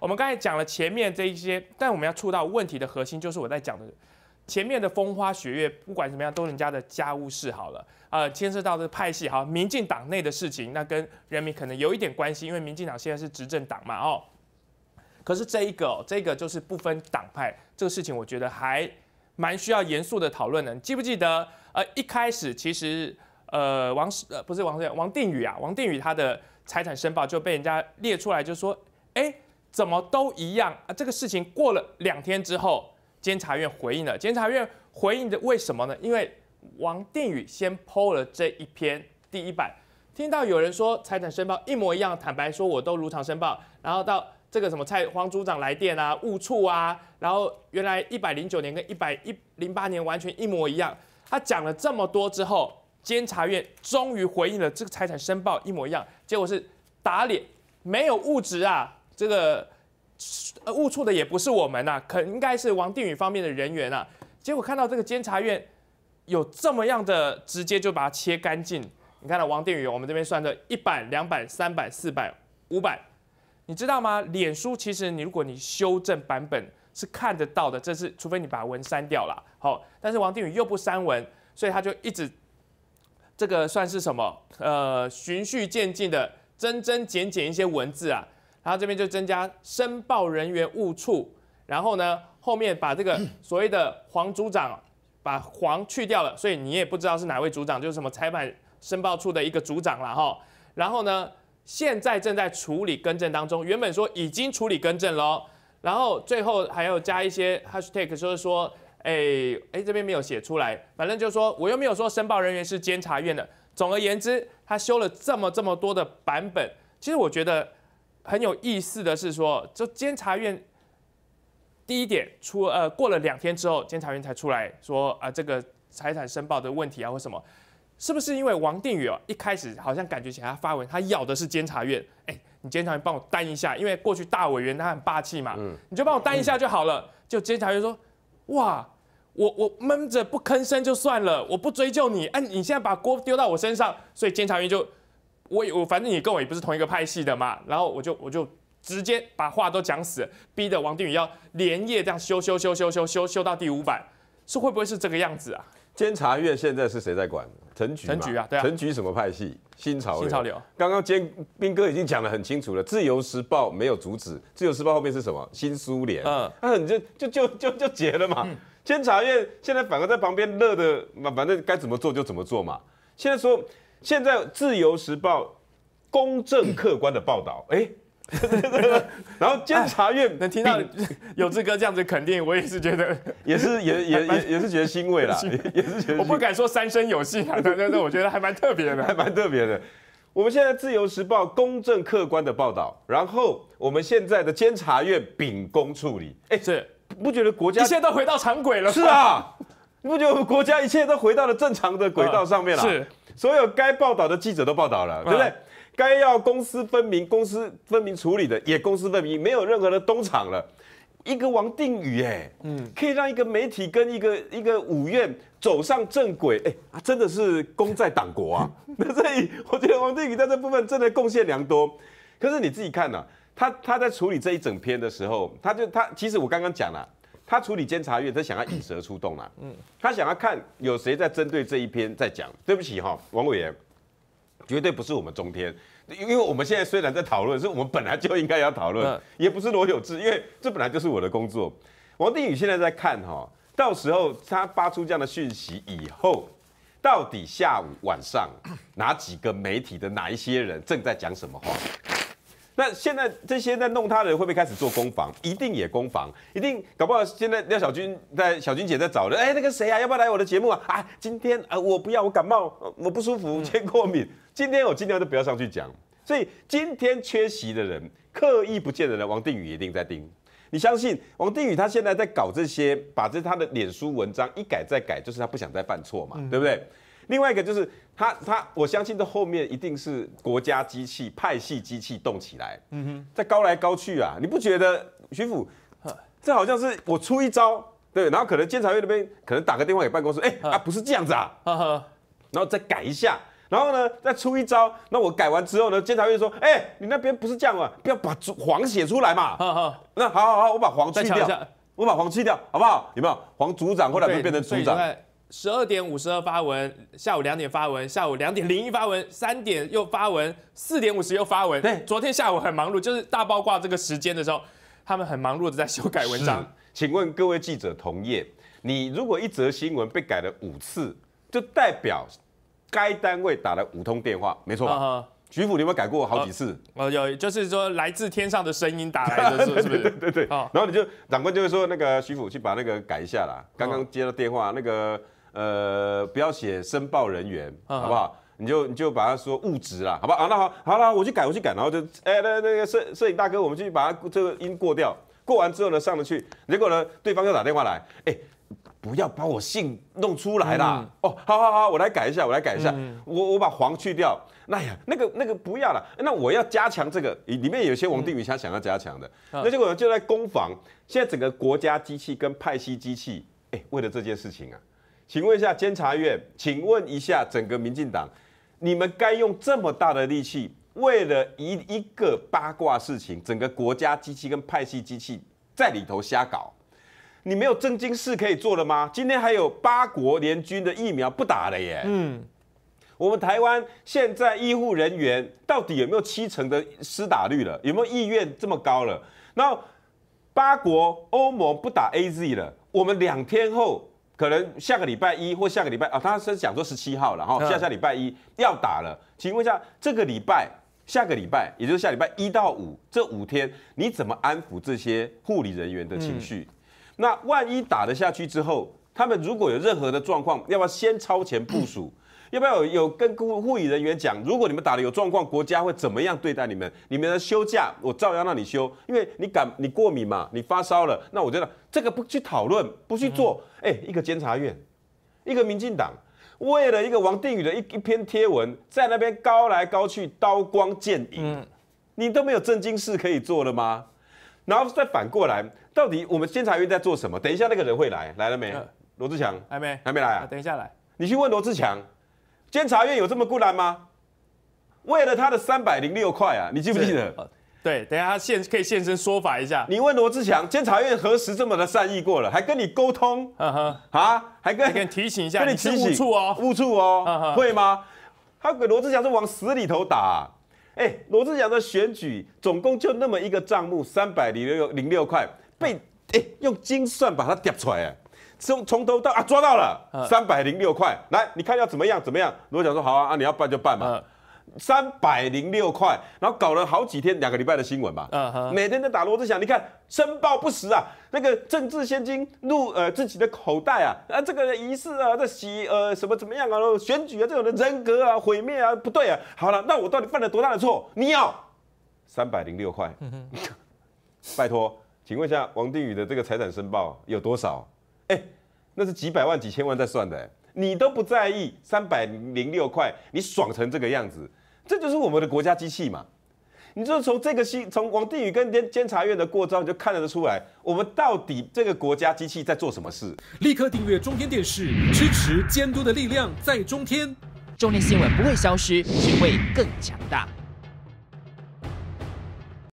我们刚才讲了前面这一些，但我们要触到问题的核心，就是我在讲的前面的风花雪月，不管怎么样，都是人家的家务事好了。啊，牵涉到的派系哈，民进党内的事情，那跟人民可能有一点关系，因为民进党现在是执政党嘛，哦。可是这一个，这个就是不分党派这个事情，我觉得还蛮需要严肃的讨论的。记不记得？呃，一开始其实，呃，王呃不是王王定宇啊，王定宇他的财产申报就被人家列出来，就说，哎。怎么都一样啊！这个事情过了两天之后，监察院回应了。监察院回应的为什么呢？因为王定宇先 PO 了这一篇第一版，听到有人说财产申报一模一样，坦白说我都如常申报，然后到这个什么蔡黄组长来电啊、误触啊，然后原来一百零九年跟一百一零八年完全一模一样。他讲了这么多之后，监察院终于回应了，这个财产申报一模一样，结果是打脸，没有物质啊。这个误触的也不是我们呐，可应该是王定宇方面的人员呐。结果看到这个监察院有这么样的直接就把它切干净。你看到王定宇，我们这边算着一版、两版、三版、四版、五版，你知道吗？脸书其实你如果你修正版本是看得到的，这是除非你把文删掉了。好，但是王定宇又不删文，所以他就一直这个算是什么？呃，循序渐进的增增减减一些文字啊。然后这边就增加申报人员误处，然后呢，后面把这个 所谓的黄组长把黄去掉了，所以你也不知道是哪位组长，就是什么裁判申报处的一个组长了哈。然后呢，现在正在处理更正当中，原本说已经处理更正了，然后最后还要加一些 hashtag，就是说，哎哎，这边没有写出来，反正就是说我又没有说申报人员是监察院的。总而言之，他修了这么这么多的版本，其实我觉得。很有意思的是说，就监察院第一点出呃过了两天之后，监察院才出来说啊这个财产申报的问题啊或什么，是不是因为王定宇啊一开始好像感觉来他发文，他咬的是监察院，哎，你监察院帮我担一下，因为过去大委员他很霸气嘛，嗯，你就帮我担一下就好了。就监察院说，哇，我我闷着不吭声就算了，我不追究你，哎，你现在把锅丢到我身上，所以监察院就。我我反正你跟我也不是同一个派系的嘛，然后我就我就直接把话都讲死，逼得王定宇要连夜这样修修修修修修修到第五版，是会不会是这个样子啊？监察院现在是谁在管？陈局。陈局啊，对啊。陈局什么派系？新潮流。新潮流。刚刚监兵哥已经讲的很清楚了，自由时报没有阻止，自由时报后面是什么？新苏联。嗯。那就就就就就结了嘛。监察院现在反而在旁边乐的，那反正该怎么做就怎么做嘛。现在说。现在自由时报公正客观的报道，哎，然后监察院能听到有志哥这样子肯定，我也是觉得也是也也也也是觉得欣慰啦，也是觉得我不敢说三生有幸啊，但但我觉得还蛮特别的，还蛮特别的。我们现在自由时报公正客观的报道，然后我们现在的监察院秉公处理，哎，是不觉得国家一切都回到常轨了？是啊，不觉得国家一切都回到了正常的轨道上面了？是。所有该报道的记者都报道了，对不对？该要公私分明、公私分明处理的也公私分明，没有任何的东厂了。一个王定宇，哎，嗯，可以让一个媒体跟一个一个五院走上正轨，哎，真的是功在党国啊。那所以我觉得王定宇在这部分真的贡献良多。可是你自己看啊，他他在处理这一整篇的时候，他就他其实我刚刚讲了。他处理监察院，他想要引蛇出洞啊。嗯，他想要看有谁在针对这一篇在讲。对不起哈，王委员，绝对不是我们中天，因为我们现在虽然在讨论，是我们本来就应该要讨论，也不是罗有志，因为这本来就是我的工作。王定宇现在在看哈，到时候他发出这样的讯息以后，到底下午晚上哪几个媒体的哪一些人正在讲什么话？那现在这些在弄他的人会不会开始做攻防？一定也攻防，一定搞不好现在廖小军在小军姐在找人，哎，那个谁啊，要不要来我的节目啊？啊，今天啊，我不要，我感冒，我不舒服，先过敏，今天我今天都不要上去讲。所以今天缺席的人，刻意不见的人，王定宇一定在盯。你相信王定宇他现在在搞这些，把这他的脸书文章一改再改，就是他不想再犯错嘛，对不对？另外一个就是他他，我相信这后面一定是国家机器、派系机器动起来，嗯哼，在高来高去啊，你不觉得徐府 这好像是我出一招，对，然后可能监察院那边可能打个电话给办公室，哎，啊不是这样子啊，然后再改一下，然后呢再出一招，那我改完之后呢，监察院说，哎，你那边不是这样嘛，不要把黄写出来嘛，那好好好，我把黄去掉，我把黄去掉，好不好？有没有黄组长后来会变成组长？十二点五十二发文，下午两点发文，下午两点零一发文，三点又发文，四点五十又发文。对，昨天下午很忙碌，就是大报挂这个时间的时候，他们很忙碌的在修改文章。请问各位记者同业，你如果一则新闻被改了五次，就代表该单位打了五通电话，没错吧？徐府，你有没有改过好几次？哦，有，就是说来自天上的声音打来的，是不是？对 对对。然后你就长官就会说，那个徐府去把那个改一下啦。刚刚接到电话，那个。呃，不要写申报人员，好不好？你就你就把它说物质啦，好不好？啊，那好，好了，我去改，我去改，然后就哎，那那个摄摄影大哥，我们去把它这个音过掉。过完之后呢，上得去。结果呢，对方又打电话来，哎，不要把我姓弄出来啦。哦。好好好，我来改一下，我来改一下，我我把黄去掉。那呀，那个那个不要了。那我要加强这个，里面有些王定宇他想要加强的。那结果就在攻防，现在整个国家机器跟派系机器，哎，为了这件事情啊。请问一下监察院，请问一下整个民进党，你们该用这么大的力气，为了一一个八卦事情，整个国家机器跟派系机器在里头瞎搞，你没有正经事可以做了吗？今天还有八国联军的疫苗不打了耶。嗯，我们台湾现在医护人员到底有没有七成的施打率了？有没有意愿这么高了？那八国欧盟不打 AZ 了，我们两天后。可能下个礼拜一或下个礼拜啊，他是讲说十七号了，然下下礼拜一要打了，请问一下，这个礼拜、下个礼拜，也就是下礼拜一到五这五天，你怎么安抚这些护理人员的情绪？那万一打了下去之后，他们如果有任何的状况，要不要先超前部署？要不要有有跟护护理人员讲？如果你们打的有状况，国家会怎么样对待你们？你们的休假，我照样让你休，因为你感你过敏嘛，你发烧了，那我觉得这个不去讨论，不去做。哎，一个监察院，一个民进党，为了一个王定宇的一一篇贴文，在那边高来高去，刀光剑影，你都没有正经事可以做了吗？然后再反过来，到底我们监察院在做什么？等一下那个人会来，来了没？罗志强还没，还没来啊？等一下来，你去问罗志强。监察院有这么固然吗？为了他的三百零六块啊，你记不记得？对，等下他现可以现身说法一下。你问罗志祥，监察院何时这么的善意过了？还跟你沟通，啊，还跟你提醒一下，跟你提醒，误触哦，误触哦，会吗？他给罗志祥是往死里头打。哎，罗志祥的选举总共就那么一个账目，三百零六零六块，被哎用精算把它叠出来。从从头到啊抓到了三百零六块，来你看要怎么样怎么样？罗翔说好啊，啊你要办就办嘛，三百零六块，然后搞了好几天两个礼拜的新闻嘛，每天在打。罗志想你看申报不实啊，那个政治现金入呃自己的口袋啊，啊这个仪式啊，这洗呃什么怎么样啊，选举啊这种的人格啊毁灭啊不对啊，好了，那我到底犯了多大的错？你要三百零六块，拜托，请问下王定宇的这个财产申报有多少？哎，那是几百万、几千万在算的，你都不在意，三百零六块，你爽成这个样子，这就是我们的国家机器嘛？你就从这个新，从王定宇跟监监察院的过招，你就看得出来，我们到底这个国家机器在做什么事？立刻订阅中天电视，支持监督的力量，在中天，中天新闻不会消失，只会更强大。